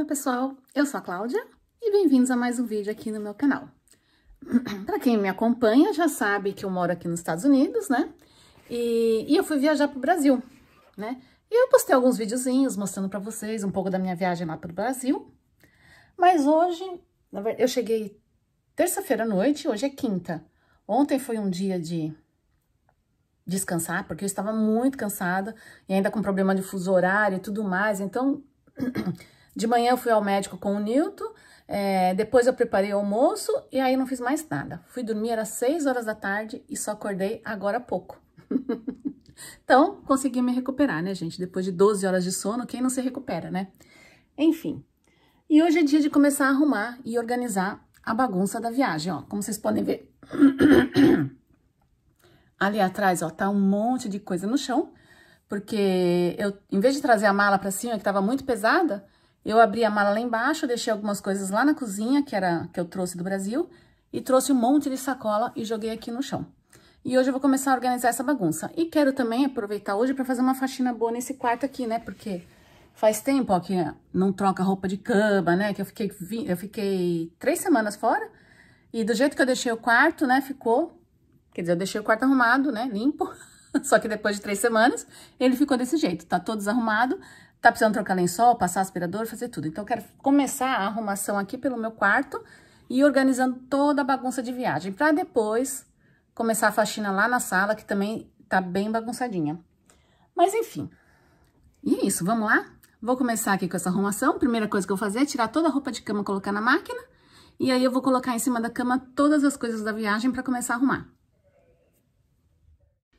Olá pessoal, eu sou a Cláudia e bem-vindos a mais um vídeo aqui no meu canal. Para quem me acompanha já sabe que eu moro aqui nos Estados Unidos, né? E, e eu fui viajar para o Brasil, né? E eu postei alguns videozinhos mostrando para vocês um pouco da minha viagem lá para o Brasil. Mas hoje, na verdade, eu cheguei terça-feira à noite, hoje é quinta. Ontem foi um dia de descansar, porque eu estava muito cansada e ainda com problema de fuso horário e tudo mais, então De manhã eu fui ao médico com o Nilton, é, depois eu preparei o almoço e aí não fiz mais nada. Fui dormir, era 6 horas da tarde e só acordei agora há pouco. então, consegui me recuperar, né, gente? Depois de 12 horas de sono, quem não se recupera, né? Enfim. E hoje é dia de começar a arrumar e organizar a bagunça da viagem, ó. Como vocês podem ver. Ali atrás, ó, tá um monte de coisa no chão. Porque eu, em vez de trazer a mala pra cima, que tava muito pesada, eu abri a mala lá embaixo, deixei algumas coisas lá na cozinha, que era que eu trouxe do Brasil, e trouxe um monte de sacola e joguei aqui no chão. E hoje eu vou começar a organizar essa bagunça. E quero também aproveitar hoje para fazer uma faxina boa nesse quarto aqui, né? Porque faz tempo ó, que não troca roupa de cama, né? Que eu fiquei, eu fiquei três semanas fora. E do jeito que eu deixei o quarto, né? Ficou. Quer dizer, eu deixei o quarto arrumado, né? Limpo. Só que depois de três semanas, ele ficou desse jeito. Tá todo desarrumado, Tá precisando trocar lençol, passar aspirador, fazer tudo. Então, eu quero começar a arrumação aqui pelo meu quarto e organizando toda a bagunça de viagem, para depois começar a faxina lá na sala, que também tá bem bagunçadinha. Mas, enfim. E é isso, vamos lá? Vou começar aqui com essa arrumação. Primeira coisa que eu vou fazer é tirar toda a roupa de cama, colocar na máquina. E aí, eu vou colocar em cima da cama todas as coisas da viagem para começar a arrumar.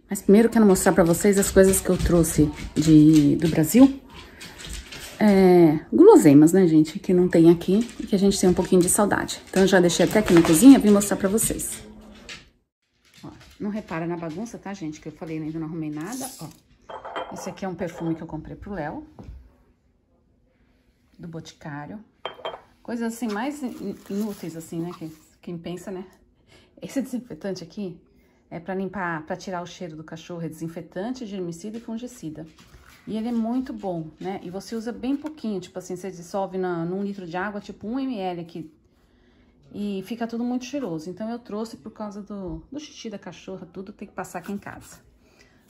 Mas primeiro eu quero mostrar para vocês as coisas que eu trouxe de, do Brasil é, guloseimas, né, gente? Que não tem aqui e que a gente tem um pouquinho de saudade. Então, eu já deixei até aqui na cozinha, vim mostrar pra vocês. Ó, não repara na bagunça, tá, gente? Que eu falei, ainda não arrumei nada, ó. Esse aqui é um perfume que eu comprei pro Léo. Do Boticário. Coisas, assim, mais inúteis, assim, né? Que, quem pensa, né? Esse desinfetante aqui é pra limpar, pra tirar o cheiro do cachorro. É desinfetante, germicida e fungicida. E ele é muito bom, né? E você usa bem pouquinho, tipo assim, você dissolve na, num litro de água, tipo 1 ml aqui. E fica tudo muito cheiroso. Então, eu trouxe por causa do, do xixi da cachorra, tudo tem que passar aqui em casa.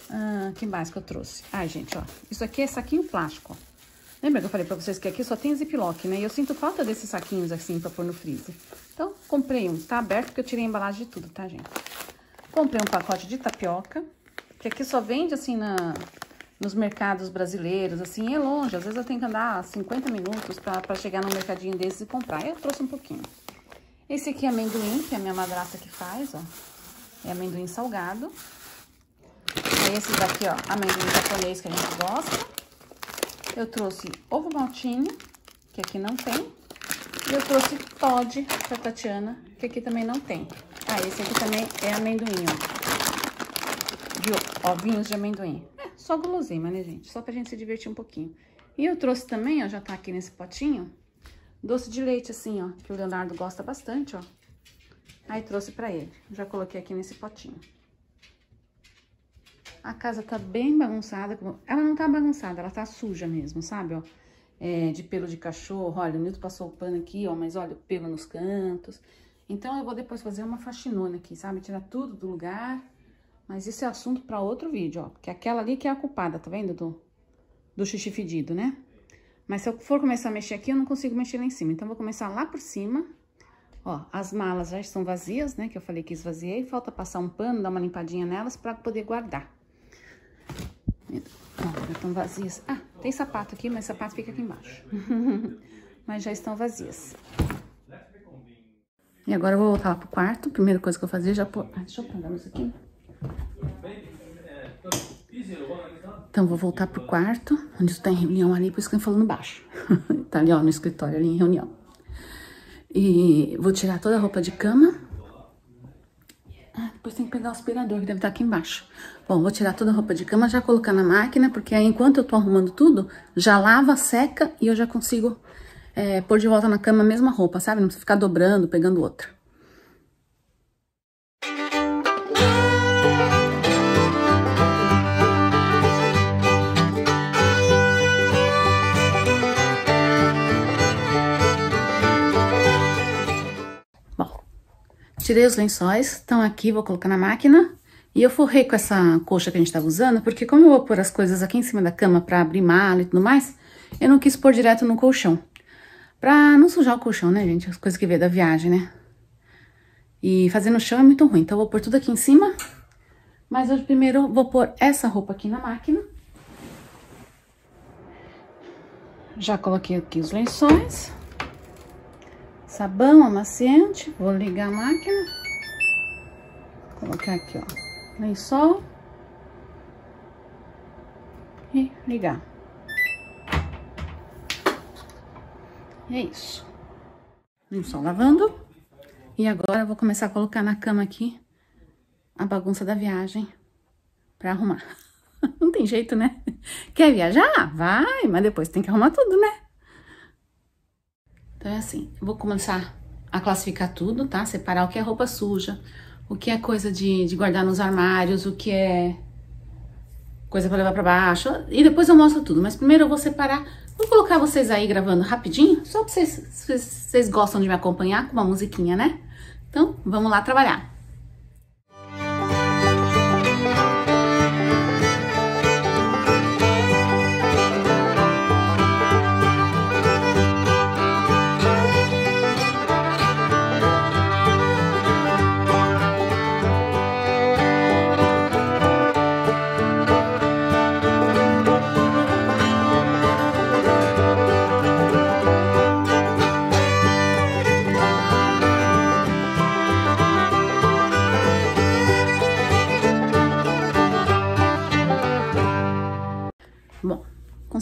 Ah, que mais que eu trouxe? Ai, gente, ó. Isso aqui é saquinho plástico, ó. Lembra que eu falei pra vocês que aqui só tem ziplock, né? E eu sinto falta desses saquinhos assim pra pôr no freezer. Então, comprei um. Tá aberto porque eu tirei a embalagem de tudo, tá, gente? Comprei um pacote de tapioca, que aqui só vende assim na nos mercados brasileiros, assim, é longe. Às vezes eu tenho que andar 50 minutos para chegar num mercadinho desses e comprar. Eu trouxe um pouquinho. Esse aqui é amendoim, que é a minha madrasta que faz, ó. É amendoim salgado. É esse daqui, ó, amendoim japonês que a gente gosta. Eu trouxe ovo maltinho, que aqui não tem. E eu trouxe Todd pra Tatiana, que aqui também não tem. Ah, esse aqui também é amendoim, ó. De ovinhos de amendoim. Só guloseima, né, gente? Só pra gente se divertir um pouquinho. E eu trouxe também, ó, já tá aqui nesse potinho, doce de leite, assim, ó, que o Leonardo gosta bastante, ó. Aí trouxe pra ele. Já coloquei aqui nesse potinho. A casa tá bem bagunçada. Ela não tá bagunçada, ela tá suja mesmo, sabe, ó? É, de pelo de cachorro. Olha, o Nilton passou o pano aqui, ó, mas olha, pelo nos cantos. Então, eu vou depois fazer uma faxinona aqui, sabe? Tirar tudo do lugar mas isso é assunto para outro vídeo, ó. Porque aquela ali que é a culpada, tá vendo? Do, do xixi fedido, né? Mas se eu for começar a mexer aqui, eu não consigo mexer lá em cima. Então, vou começar lá por cima. Ó, as malas já estão vazias, né? Que eu falei que esvaziei. Falta passar um pano, dar uma limpadinha nelas para poder guardar. Ó, já estão vazias. Ah, tem sapato aqui, mas sapato fica aqui embaixo. mas já estão vazias. E agora eu vou voltar lá pro quarto. Primeira coisa que eu fazia, fazer, já pôr... Ah, deixa eu a isso aqui. Então, vou voltar pro quarto, onde está em reunião ali, por isso que eu falando baixo. tá ali, ó, no escritório, ali em reunião. E vou tirar toda a roupa de cama. Ah, depois tem que pegar o aspirador, que deve estar tá aqui embaixo. Bom, vou tirar toda a roupa de cama, já colocar na máquina, porque aí enquanto eu tô arrumando tudo, já lava, seca e eu já consigo é, pôr de volta na cama a mesma roupa, sabe? Não precisa ficar dobrando, pegando outra. Tirei os lençóis, estão aqui, vou colocar na máquina. E eu forrei com essa coxa que a gente estava usando, porque como eu vou pôr as coisas aqui em cima da cama para abrir mala e tudo mais, eu não quis pôr direto no colchão. Pra não sujar o colchão, né, gente? As coisas que veio da viagem, né? E fazer no chão é muito ruim, então eu vou pôr tudo aqui em cima. Mas eu primeiro vou pôr essa roupa aqui na máquina. Já coloquei aqui os lençóis sabão amaciante, vou ligar a máquina, vou colocar aqui, ó, lençol e ligar. E é isso. Lençol lavando. E agora vou começar a colocar na cama aqui a bagunça da viagem pra arrumar. Não tem jeito, né? Quer viajar? Vai, mas depois tem que arrumar tudo, né? Então é assim, eu vou começar a classificar tudo, tá? Separar o que é roupa suja, o que é coisa de, de guardar nos armários, o que é coisa para levar para baixo, e depois eu mostro tudo. Mas primeiro eu vou separar, vou colocar vocês aí gravando rapidinho, só para vocês, vocês, vocês gostam de me acompanhar com uma musiquinha, né? Então, vamos lá trabalhar.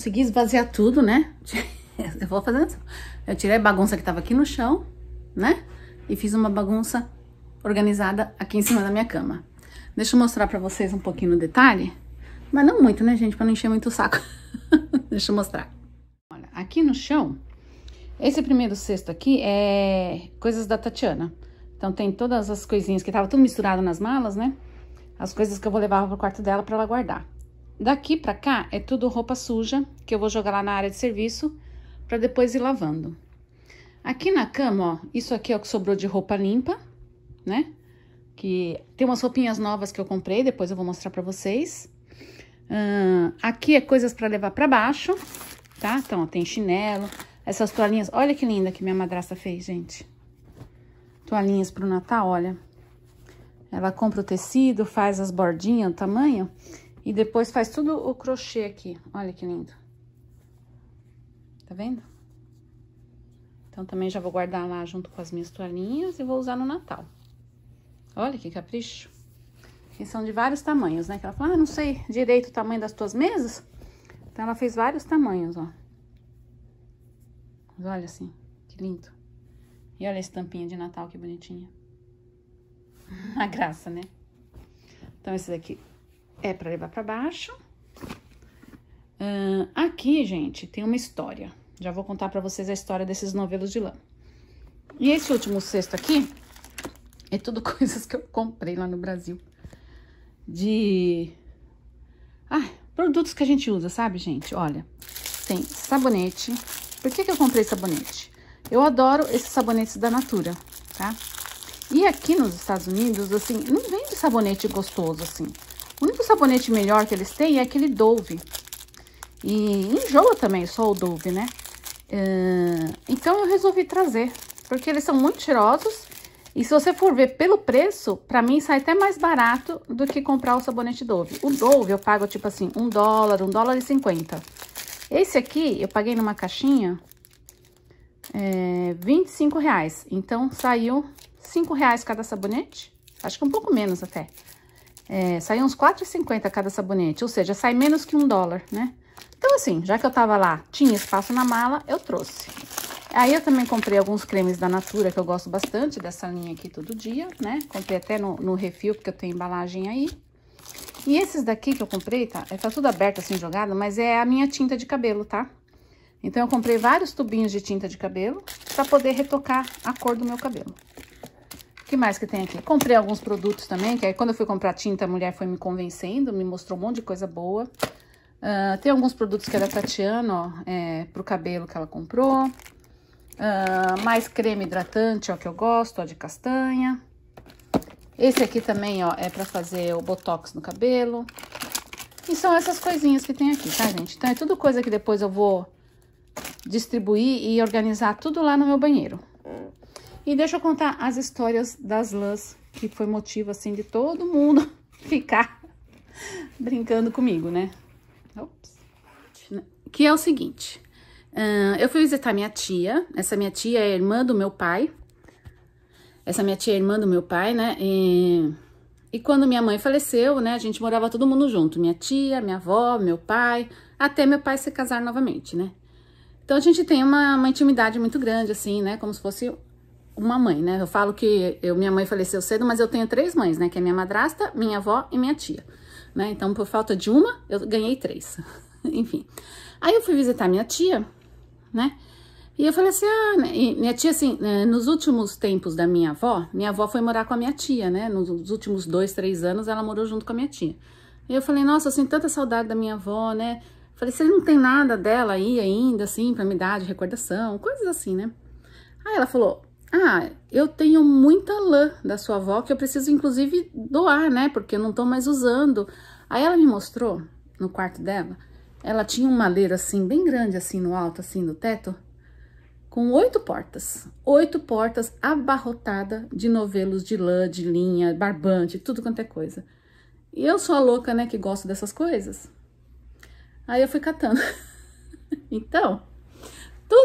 consegui esvaziar tudo, né? Eu vou fazendo. Eu tirei a bagunça que tava aqui no chão, né? E fiz uma bagunça organizada aqui em cima da minha cama. Deixa eu mostrar pra vocês um pouquinho no detalhe. Mas não muito, né, gente? Pra não encher muito o saco. Deixa eu mostrar. Olha, aqui no chão, esse primeiro cesto aqui é coisas da Tatiana. Então, tem todas as coisinhas que tava tudo misturado nas malas, né? As coisas que eu vou levar pro quarto dela pra ela guardar. Daqui para cá é tudo roupa suja que eu vou jogar lá na área de serviço para depois ir lavando. Aqui na cama, ó, isso aqui é o que sobrou de roupa limpa, né? Que tem umas roupinhas novas que eu comprei, depois eu vou mostrar para vocês. aqui é coisas para levar para baixo, tá? Então, ó, tem chinelo, essas toalhinhas. Olha que linda que minha madrasta fez, gente. Toalhinhas pro Natal, olha. Ela compra o tecido, faz as bordinhas, o tamanho, e depois faz tudo o crochê aqui. Olha que lindo. Tá vendo? Então, também já vou guardar lá junto com as minhas toalhinhas e vou usar no Natal. Olha que capricho. E são de vários tamanhos, né? Que ela falou, ah, não sei direito o tamanho das tuas mesas. Então, ela fez vários tamanhos, ó. Mas olha assim, que lindo. E olha a estampinha de Natal, que bonitinha. A graça, né? Então, esse daqui é para levar para baixo. Uh, aqui, gente, tem uma história. Já vou contar para vocês a história desses novelos de lã. E esse último cesto aqui é tudo coisas que eu comprei lá no Brasil. De... Ah, produtos que a gente usa, sabe, gente? Olha, tem sabonete. Por que, que eu comprei sabonete? Eu adoro esses sabonetes da Natura, tá? E aqui nos Estados Unidos, assim, não vende sabonete gostoso, assim. O único sabonete melhor que eles têm é aquele Dove. E enjoa também só o Dove, né? Uh, então eu resolvi trazer, porque eles são muito cheirosos. E se você for ver pelo preço, pra mim sai até mais barato do que comprar o sabonete Dove. O Dove eu pago tipo assim, um dólar, um dólar e cinquenta. Esse aqui eu paguei numa caixinha é, 25 reais. Então saiu 5 reais cada sabonete. Acho que um pouco menos até. É, saiu uns 4,50 cada sabonete, ou seja, sai menos que um dólar, né? Então, assim, já que eu tava lá, tinha espaço na mala, eu trouxe. Aí eu também comprei alguns cremes da Natura, que eu gosto bastante dessa linha aqui todo dia, né? Comprei até no, no refil, porque eu tenho embalagem aí. E esses daqui que eu comprei, tá? É, tá tudo aberto assim, jogado, mas é a minha tinta de cabelo, tá? Então, eu comprei vários tubinhos de tinta de cabelo pra poder retocar a cor do meu cabelo que mais que tem aqui? Comprei alguns produtos também, que aí quando eu fui comprar tinta, a mulher foi me convencendo, me mostrou um monte de coisa boa. Uh, tem alguns produtos que é da Tatiana, ó, é, pro cabelo que ela comprou. Uh, mais creme hidratante, ó, que eu gosto, ó, de castanha. Esse aqui também, ó, é pra fazer o botox no cabelo. E são essas coisinhas que tem aqui, tá, gente? Então, é tudo coisa que depois eu vou distribuir e organizar tudo lá no meu banheiro. E deixa eu contar as histórias das lãs, que foi motivo, assim, de todo mundo ficar brincando comigo, né? Ops. Que é o seguinte, uh, eu fui visitar minha tia, essa minha tia é irmã do meu pai, essa minha tia é irmã do meu pai, né? E, e quando minha mãe faleceu, né, a gente morava todo mundo junto, minha tia, minha avó, meu pai, até meu pai se casar novamente, né? Então a gente tem uma, uma intimidade muito grande, assim, né? Como se fosse uma mãe, né? Eu falo que eu, minha mãe faleceu cedo, mas eu tenho três mães, né? Que é minha madrasta, minha avó e minha tia. Né? Então, por falta de uma, eu ganhei três. Enfim. Aí eu fui visitar minha tia, né? E eu falei assim, ah, né? minha tia, assim, né, nos últimos tempos da minha avó, minha avó foi morar com a minha tia, né? Nos últimos dois, três anos, ela morou junto com a minha tia. E eu falei, nossa, assim, tanta saudade da minha avó, né? Falei, você não tem nada dela aí ainda, assim, pra me dar de recordação, coisas assim, né? Aí ela falou, ah, eu tenho muita lã da sua avó que eu preciso inclusive doar, né? Porque eu não tô mais usando. Aí ela me mostrou no quarto dela, ela tinha uma leira assim, bem grande assim no alto, assim no teto, com oito portas. Oito portas abarrotada de novelos de lã, de linha, barbante, tudo quanto é coisa. E eu sou a louca, né, que gosto dessas coisas. Aí eu fui catando. então,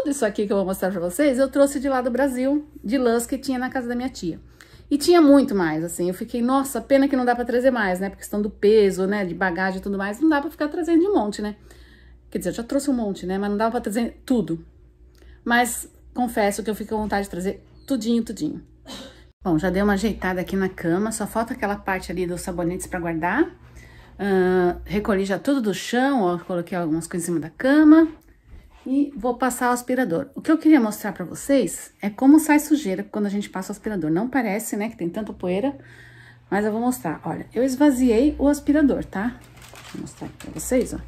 tudo isso aqui que eu vou mostrar pra vocês, eu trouxe de lá do Brasil, de lãs que tinha na casa da minha tia. E tinha muito mais, assim, eu fiquei, nossa, pena que não dá pra trazer mais, né, por questão do peso, né, de bagagem e tudo mais, não dá pra ficar trazendo de um monte, né. Quer dizer, eu já trouxe um monte, né, mas não dava pra trazer tudo. Mas confesso que eu fico à vontade de trazer tudinho, tudinho. Bom, já dei uma ajeitada aqui na cama, só falta aquela parte ali dos sabonetes pra guardar. Uh, recolhi já tudo do chão, ó, coloquei algumas coisas em cima da cama e vou passar o aspirador. O que eu queria mostrar para vocês é como sai sujeira quando a gente passa o aspirador. Não parece, né, que tem tanta poeira, mas eu vou mostrar. Olha, eu esvaziei o aspirador, tá? Vou mostrar aqui pra vocês, ó.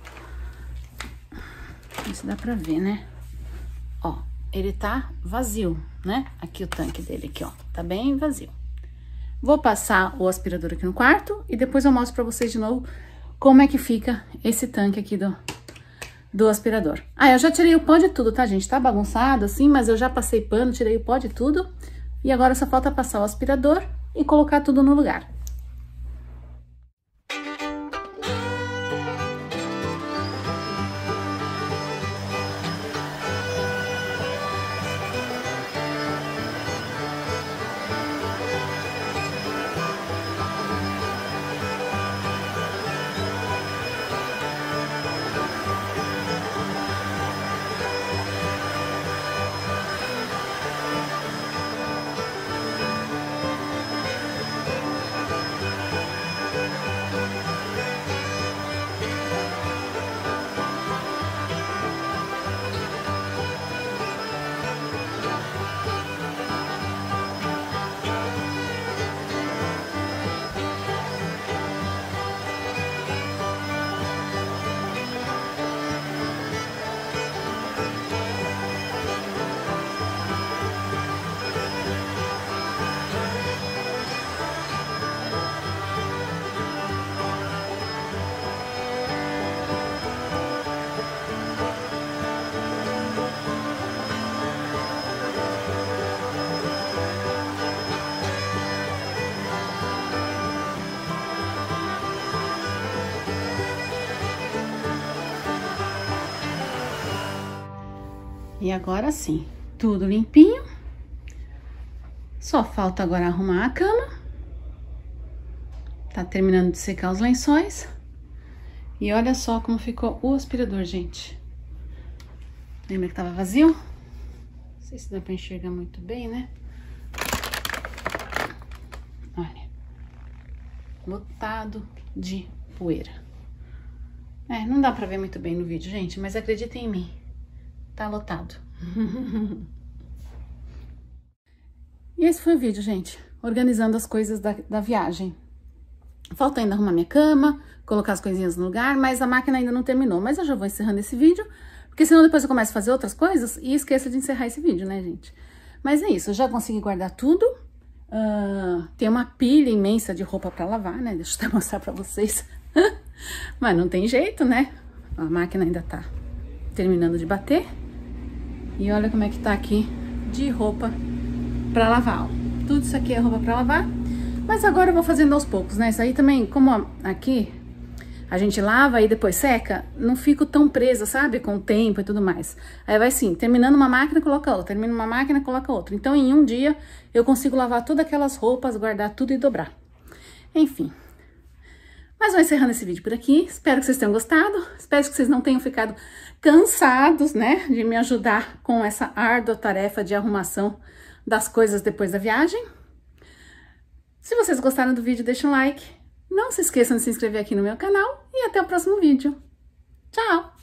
Não se dá pra ver, né? Ó, ele tá vazio, né? Aqui o tanque dele, aqui, ó. Tá bem vazio. Vou passar o aspirador aqui no quarto e depois eu mostro pra vocês de novo como é que fica esse tanque aqui do, do aspirador. Ah, eu já tirei o pó de tudo, tá, gente? Tá bagunçado assim, mas eu já passei pano, tirei o pó de tudo. E agora só falta passar o aspirador e colocar tudo no lugar. E agora sim, tudo limpinho. Só falta agora arrumar a cama. Tá terminando de secar os lençóis. E olha só como ficou o aspirador, gente. Lembra que tava vazio? Não sei se dá pra enxergar muito bem, né? Olha. Lotado de poeira. É, não dá pra ver muito bem no vídeo, gente, mas acreditem em mim tá lotado. e esse foi o vídeo, gente, organizando as coisas da, da viagem. Falta ainda arrumar minha cama, colocar as coisinhas no lugar, mas a máquina ainda não terminou. Mas eu já vou encerrando esse vídeo, porque senão depois eu começo a fazer outras coisas e esqueço de encerrar esse vídeo, né, gente? Mas é isso, eu já consegui guardar tudo. Uh, tem uma pilha imensa de roupa pra lavar, né? Deixa eu até mostrar pra vocês. mas não tem jeito, né? A máquina ainda tá terminando de bater. E olha como é que tá aqui de roupa pra lavar, ó. Tudo isso aqui é roupa pra lavar. Mas agora eu vou fazendo aos poucos, né? Isso aí também, como aqui a gente lava e depois seca, não fico tão presa, sabe? Com o tempo e tudo mais. Aí vai assim, terminando uma máquina, coloca outra, termina uma máquina, coloca outra. Então, em um dia, eu consigo lavar todas aquelas roupas, guardar tudo e dobrar. Enfim, mas vou encerrando esse vídeo por aqui. Espero que vocês tenham gostado. Espero que vocês não tenham ficado cansados, né? De me ajudar com essa árdua tarefa de arrumação das coisas depois da viagem. Se vocês gostaram do vídeo, deixa um like. Não se esqueçam de se inscrever aqui no meu canal. E até o próximo vídeo. Tchau!